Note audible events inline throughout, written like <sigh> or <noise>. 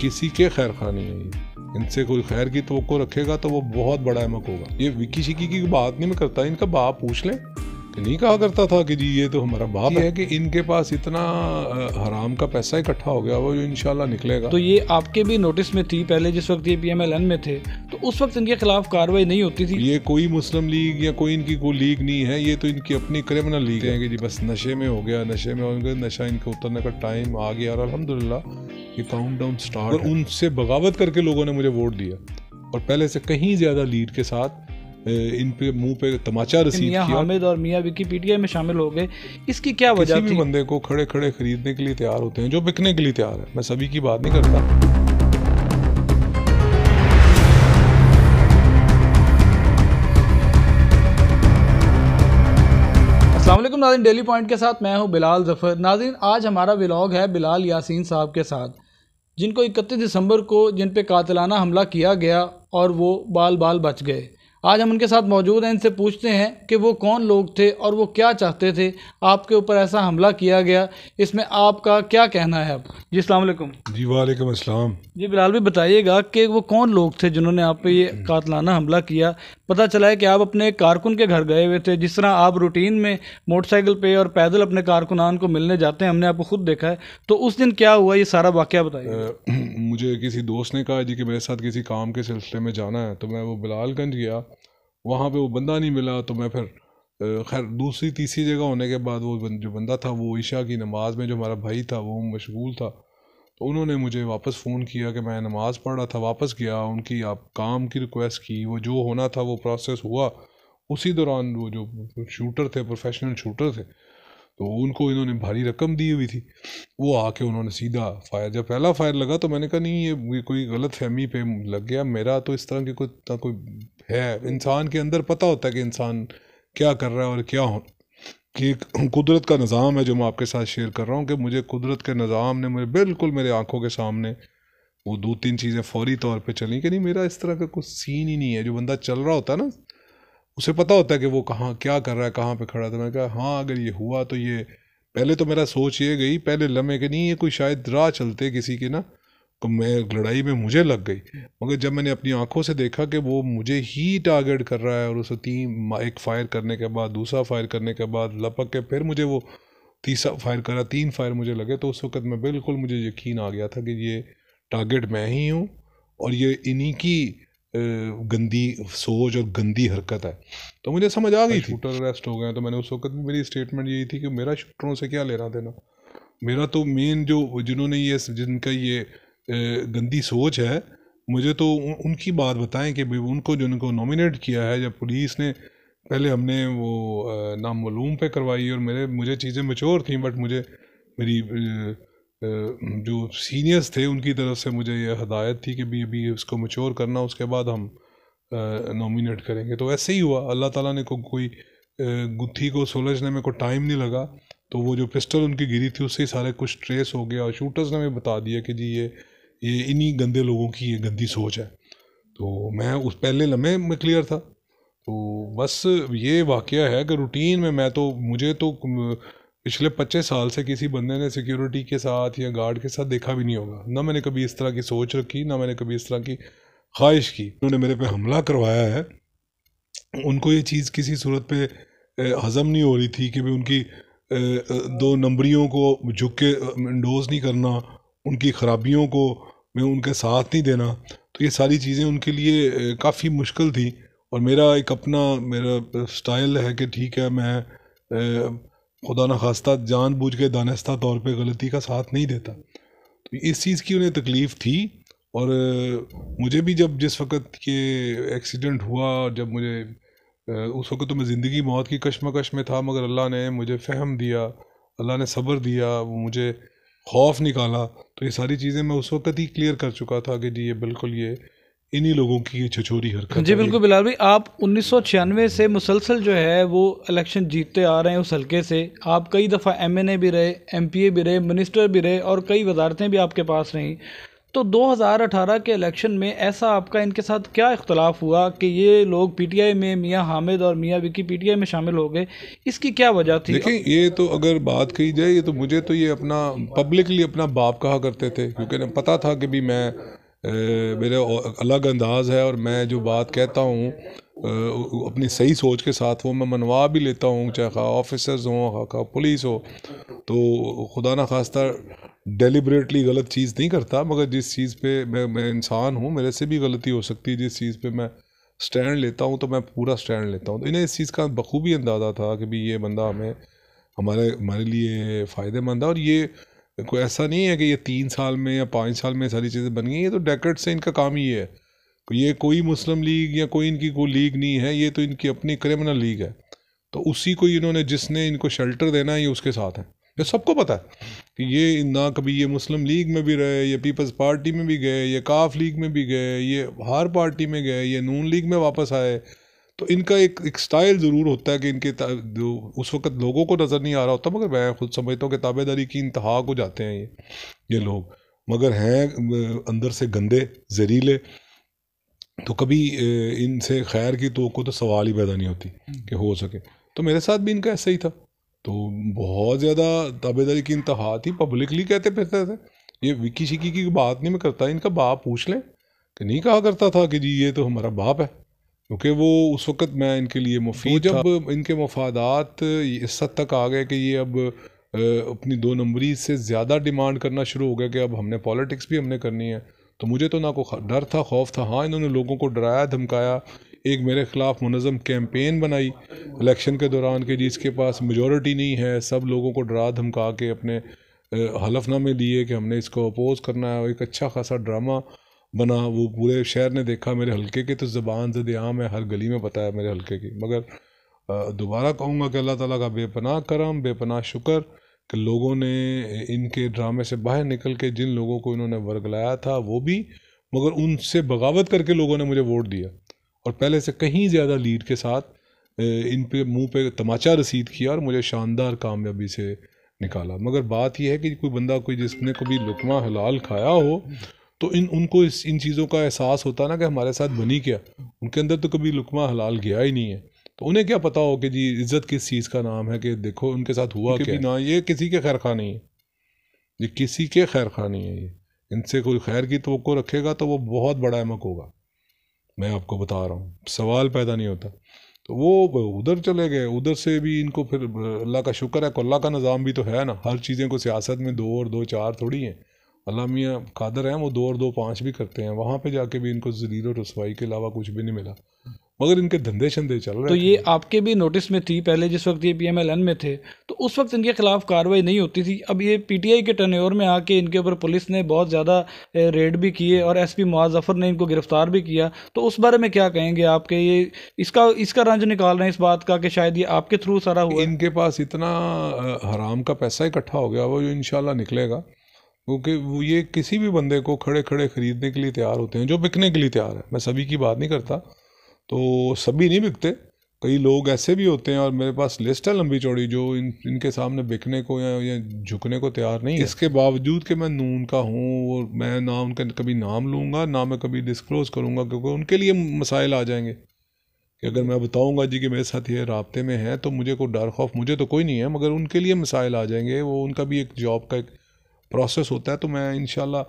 किसी के खैर खानी है इनसे कोई खैर की तो रखेगा तो वो बहुत बड़ा अहमक होगा ये विकी शिकी की बात नहीं मैं करता इनका बाप पूछ लें नहीं कहा करता था कि जी ये तो हमारा बाप है कि इनके पास इतना हराम का पैसा इकट्ठा हो गया वो जो इनशाला निकलेगा तो ये आपके भी नोटिस में थी पहले जिस वक्त ये पी में थे तो उस वक्त इनके खिलाफ कार्रवाई नहीं होती थी ये कोई मुस्लिम लीग या कोई इनकी कोई लीग नहीं है ये तो इनकी अपनी क्रिमिनल लीग है कि जी बस नशे में हो गया नशे में हो गया नशा इनके उतरने का टाइम आ गया और अलहमदिल्ला ये काउंट डाउन स्टार्ट उनसे बगावत करके लोगों ने मुझे वोट दिया और पहले से कहीं ज़्यादा लीड के साथ इन पे मुंह पे तमाचा रसीद किया हामिद और मियां विकीपीडिया में शामिल हो गए इसकी क्या वजह थी बंदे को खड़े खड़े खरीदने के लिए तैयार होते हैं जो बिकने के लिए तैयार है मैं सभी की बात नहीं करता अल्लाम नाजिन डेली पॉइंट के साथ मैं हूं बिलाल जफ़र नाजीन आज हमारा व्लॉग है बिलाल यासीन साहब के साथ जिनको इकतीस दिसंबर को जिन पे कातलाना हमला किया गया और वो बाल बाल बच गए आज हम उनके साथ मौजूद हैं इनसे पूछते हैं कि वो कौन लोग थे और वो क्या चाहते थे आपके ऊपर ऐसा हमला किया गया इसमें आपका क्या कहना है अब जी अल्लाम जी वालेकुम अस्सलाम जी बिलाल भी बताइएगा कि वो कौन लोग थे जिन्होंने आप पे ये कातलाना हमला किया पता चला है कि आप अपने कारकुन के घर गए हुए थे जिस तरह आप रूटीन में मोटरसाइकिल पे और पैदल अपने कारकुनान को मिलने जाते हैं हमने आपको खुद देखा है तो उस दिन क्या हुआ ये सारा वाक्य बताइए <clears throat> मुझे किसी दोस्त ने कहा जी कि मेरे साथ किसी काम के सिलसिले में जाना है तो मैं वो बिलालगंज गया वहाँ पर वो बंदा नहीं मिला तो मैं फिर खैर दूसरी तीसरी जगह होने के बाद वो जो बंदा था वो ईशा की नमाज़ में जो हमारा भाई था वो मशगूल था तो उन्होंने मुझे वापस फ़ोन किया कि मैं नमाज़ पढ़ रहा था वापस गया उनकी आप काम की रिक्वेस्ट की वो जो होना था वो प्रोसेस हुआ उसी दौरान वो जो शूटर थे प्रोफेशनल शूटर थे तो उनको इन्होंने भारी रकम दी हुई थी वो आके उन्होंने सीधा फायर जब पहला फायर लगा तो मैंने कहा नहीं ये, कोई गलत फहमी पे लग गया मेरा तो इस तरह की कोई कोई है इंसान के अंदर पता होता है कि इंसान क्या कर रहा है और क्या हो कि एक कुदरत का निज़ाम है जो मैं आपके साथ शेयर कर रहा हूँ कि मुझे कुदरत के निज़ाम ने मुझे बिल्कुल मेरे आँखों के सामने वो दो तीन चीज़ें फौरी तौर पे चली कि नहीं मेरा इस तरह का कुछ सीन ही नहीं है जो बंदा चल रहा होता है ना उसे पता होता है कि वो कहाँ क्या कर रहा है कहाँ पर खड़ा था तो मैंने कहा हाँ अगर ये हुआ तो ये पहले तो मेरा सोच ये गई पहले लम्हे के नहीं ये कोई शायद राह चलते किसी की ना तो मैं लड़ाई में मुझे लग गई मगर जब मैंने अपनी आंखों से देखा कि वो मुझे ही टारगेट कर रहा है और उसे तीन एक फायर करने के बाद दूसरा फायर करने के बाद लपक के फिर मुझे वो तीसरा फायर करा तीन फायर मुझे लगे तो उस वक़्त मैं बिल्कुल मुझे यकीन आ गया था कि ये टारगेट मैं ही हूँ और ये इन्हीं की गंदी सोच और गंदी हरकत है तो मुझे समझ आ गई थी शूटर अच्छा। अरेस्ट हो गए तो मैंने उस वक्त भी मेरी स्टेटमेंट यही थी कि मेरा शूटरों से क्या लेना देना मेरा तो मेन जो जिन्होंने ये जिनका ये गंदी सोच है मुझे तो उनकी बात बताएं कि भाई उनको जो उनको नॉमिनेट किया है जब पुलिस ने पहले हमने वो नामूम पे करवाई और मेरे मुझे चीज़ें मचोर थी बट मुझे मेरी जो सीनियर्स थे उनकी तरफ से मुझे ये हदायत थी कि भी अभी इसको मचोर करना उसके बाद हम नॉमिनेट करेंगे तो ऐसे ही हुआ अल्लाह ताला ने को कोई गुत्थी को सुलझने में कोई टाइम नहीं लगा तो वो जो पिस्टल उनकी गिरी थी उससे ही सारे कुछ ट्रेस हो गया और शूटर्स ने भी बता दिया कि जी ये ये इन्हीं गंदे लोगों की ये गंदी सोच है तो मैं उस पहले लम्हे में क्लियर था तो बस ये वाक़ है कि रूटीन में मैं तो मुझे तो पिछले पच्चीस साल से किसी बंदे ने सिक्योरिटी के साथ या गार्ड के साथ देखा भी नहीं होगा ना मैंने कभी इस तरह की सोच रखी ना मैंने कभी इस तरह की ख्वाहिश की उन्होंने मेरे पे हमला करवाया है उनको ये चीज़ किसी सूरत पे हज़म नहीं हो रही थी कि भी उनकी दो नंबरियों को झुक के इंडोज़ नहीं करना उनकी खराबियों को मैं उनके साथ नहीं देना तो ये सारी चीज़ें उनके लिए काफ़ी मुश्किल थी और मेरा एक अपना मेरा स्टाइल है कि ठीक है मैं खुदा न खास्ता बूझ के दानस्ता तौर पे गलती का साथ नहीं देता तो इस चीज़ की उन्हें तकलीफ़ थी और मुझे भी जब जिस वक्त ये एक्सीडेंट हुआ जब मुझे उस वक्त तो मैं ज़िंदगी मौत की कश्मकश में था मगर अल्लाह ने मुझे फहम दिया अल्लाह ने सब्र दिया वो मुझे खौफ निकाला तो ये सारी चीज़ें मैं उस वक्त ही क्लियर कर चुका था कि जी ये बिल्कुल ये इन्हीं लोगों की ये छछोरी हरकत जी बिल्कुल बिलाल भाई आप उन्नीस से मुसलसल जो है वो इलेक्शन जीतते आ रहे हैं उस हल्के से आप कई दफ़ा एम भी रहे एम भी रहे मिनिस्टर भी रहे और कई वजारतें भी आपके पास रहीं तो 2018 के इलेक्शन में ऐसा आपका इनके साथ क्या इख्तलाफ हुआ कि ये लोग पीटीआई में मियाँ हामिद और मियाँ विकी पीटीआई में शामिल हो गए इसकी क्या वजह थी देखिए ये तो अगर बात की जाए ये तो मुझे तो ये अपना पब्लिकली अपना बाप कहा करते थे क्योंकि पता था कि भी मैं मेरे अलग अंदाज है और मैं जो बात कहता हूँ अपनी सही सोच के साथ वो मैं मनवा भी लेता हूँ चाहे खा ऑफिसर्स हों खा पुलिस हो तो खुदा ना खास्ता डेलिबरेटली गलत चीज़ नहीं करता मगर जिस चीज़ पे मैं मैं इंसान हूँ मेरे से भी गलती हो सकती है जिस चीज़ पे मैं स्टैंड लेता हूँ तो मैं पूरा स्टैंड लेता हूँ तो इन्हें इस चीज़ का बखूबी अंदाज़ा था कि भाई ये बंदा हमें हमारे हमारे लिए फ़ायदेमंद है और ये कोई ऐसा नहीं है कि ये तीन साल में या पाँच साल में सारी चीज़ें बन गई ये तो डेकेट से इनका काम ही है तो ये कोई मुस्लिम लीग या कोई इनकी कोई लीग नहीं है ये तो इनकी अपनी क्रिमिनल लीग है तो उसी को इन्होंने जिसने इनको शेल्टर देना है ये उसके साथ हैं ये सबको पता है कि ये ना कभी ये मुस्लिम लीग में भी रहे ये पीपल्स पार्टी में भी गए ये काफ लीग में भी गए ये हर पार्टी में गए ये नून लीग में वापस आए तो इनका एक एक स्टाइल ज़रूर होता है कि इनके जो उस वक्त लोगों को नज़र नहीं आ रहा होता मगर मैं खुद समझता हूँ कि ताबेदारी की इंतहा को जाते हैं ये ये लोग मगर हैं अंदर से गंदे जहरीले तो कभी इनसे खैर की तो को तो सवाल ही पैदा नहीं होती कि हो सके तो मेरे साथ भी इनका ऐसा ही था तो बहुत ज़्यादा दावेदारी की इंतहा थी पब्लिकली कहते फिरते थे ये विकी शिक्की की बात नहीं मैं करता इनका बाप पूछ लें कि नहीं कहा करता था कि जी ये तो हमारा बाप है क्योंकि वो उस वक़्त मैं इनके लिए मुफी तो जब इनके मफादात इस हद तक आ गए कि ये अब अपनी दो नंबरी से ज़्यादा डिमांड करना शुरू हो गया कि अब हमने पॉलिटिक्स भी हमने करनी है तो मुझे तो ना को डर था खौफ था हाँ इन्होंने लोगों को डराया धमकाया एक मेरे ख़िलाफ़ मनज़म कैंपेन बनाई इलेक्शन के दौरान कि जिसके पास मेजोरिटी नहीं है सब लोगों को डरा धमका के अपने हलफनामे दिए कि हमने इसको अपोज़ करना है और एक अच्छा खासा ड्रामा बना वो पूरे शहर ने देखा मेरे हलके की तो ज़बान जद आम है हर गली में पता है मेरे हलके की मगर दोबारा कहूँगा कि अल्लाह ताला का बेपनाह करम बेपनाह शुक्र कि लोगों ने इनके ड्रामे से बाहर निकल के जिन लोगों को इन्होंने वर्गलाया था वो भी मगर उनसे बगावत करके लोगों ने मुझे वोट दिया और पहले से कहीं ज़्यादा लीड के साथ इन पे मुंह पे तमाचा रसीद किया और मुझे शानदार कामयाबी से निकाला मगर बात यह है कि कोई बंदा कोई जिसने कभी लुकमा हलाल खाया हो तो इन उनको इस इन चीज़ों का एहसास होता ना कि हमारे साथ बनी क्या उनके अंदर तो कभी लुकमा हलाल गया ही नहीं है तो उन्हें क्या पता हो कि जी इज़्ज़त किस चीज़ का नाम है कि देखो उनके साथ हुआ कि ना ये किसी के खैर खा नहीं है ये किसी के खैर खा नहीं है ये इनसे कोई खैर की तो रखेगा तो वो बहुत बड़ा अहमक होगा मैं आपको बता रहा हूँ सवाल पैदा नहीं होता तो वो उधर चले गए उधर से भी इनको फिर अल्लाह का शुक्र है अल्लाह का निज़ाम भी तो है ना हर चीज़ें को सियासत में दो और दो चार थोड़ी हैं अल्लाह मियाँ कादर हैं वो दो और दो पाँच भी करते हैं वहाँ पे जाके भी इनको जलील और रसवाई के अलावा कुछ भी नहीं मिला मगर इनके धंधे शंधे चल रहे तो ये आपके भी नोटिस में थी पहले जिस वक्त ये पी में थे तो उस वक्त इनके खिलाफ कार्रवाई नहीं होती थी अब ये पीटीआई के टर्नओवर में आके इनके ऊपर पुलिस ने बहुत ज़्यादा रेड भी किए और एस पी मुआजफ़र ने इनको गिरफ्तार भी किया तो उस बारे में क्या कहेंगे आपके ये इसका इसका रंज निकाल रहे हैं इस बात का कि शायद ये आपके थ्रू सारा हुआ इनके पास इतना हराम का पैसा इकट्ठा हो गया वो जो इन निकलेगा क्योंकि वो ये किसी भी बंदे को खड़े खड़े खरीदने के लिए तैयार होते हैं जो बिकने के लिए तैयार है मैं सभी की बात नहीं करता तो सभी नहीं बिकते कई लोग ऐसे भी होते हैं और मेरे पास लिस्ट है लंबी चौड़ी जो इन इनके सामने बिकने को या, या झुकने को तैयार नहीं है इसके बावजूद कि मैं नून का हूँ और मैं ना उनका कभी नाम लूँगा ना मैं कभी डिस्क्लोज करूँगा क्योंकि उनके लिए मसाइल आ जाएंगे कि अगर मैं बताऊँगा जी कि मेरे साथ ये रबते में है तो मुझे कोई डर खौफ मुझे तो कोई नहीं है मगर उनके लिए मसाइल आ जाएंगे वो उनका भी एक जॉब का एक प्रोसेस होता है तो मैं इन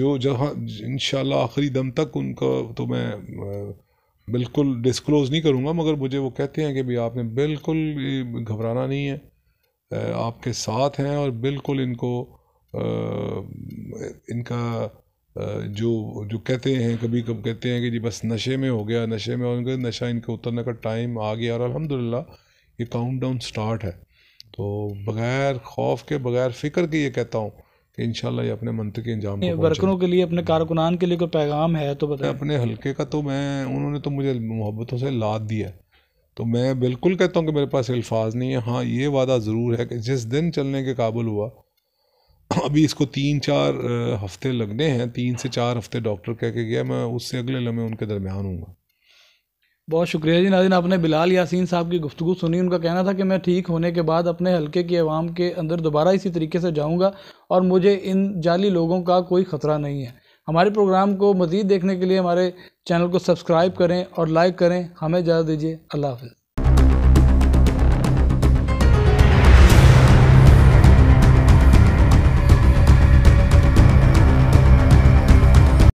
जो जहाँ इन आखिरी दम तक उनका तो मैं बिल्कुल डिस्क्लोज़ नहीं करूँगा मगर मुझे वो कहते हैं कि भाई आपने बिल्कुल घबराना नहीं है आपके साथ हैं और बिल्कुल इनको आ, इनका जो जो कहते हैं कभी कभी कहते हैं कि जी बस नशे में हो गया नशे में उनका नशा इनके उतरने का टाइम आ गया और अल्हम्दुलिल्लाह ये काउंटडाउन स्टार्ट है तो बग़ैर खौफ के बग़ैर फ़िक्र के ये कहता हूँ इन अपने मंत्र के अंजाम वर्करों के लिए अपने कारकुनान के लिए कोई पैगाम है तो बताए अपने हल्के का तो मैं उन्होंने तो मुझे मोहब्बतों से लाद दिया है तो मैं बिल्कुल कहता हूँ कि मेरे पास अल्फाज नहीं है हाँ ये वादा ज़रूर है कि जिस दिन चलने के काबुल हुआ अभी इसको तीन चार हफ्ते लगने हैं तीन से चार हफ्ते डॉक्टर कह के गया मैं उससे अगले लम्हे उनके दरमियान हूँ बहुत शुक्रिया जी नाजिन आपने बिलाल यासीन साहब की गुफ्तु सुनी उनका कहना था कि मैं ठीक होने के बाद अपने हलके की आवाम के अंदर दोबारा इसी तरीके से जाऊँगा और मुझे इन जाली लोगों का कोई ख़तरा नहीं है हमारे प्रोग्राम को मज़ीद देखने के लिए हमारे चैनल को सब्सक्राइब करें और लाइक करें हमें इजाज़त दीजिए अल्लाह हाफ़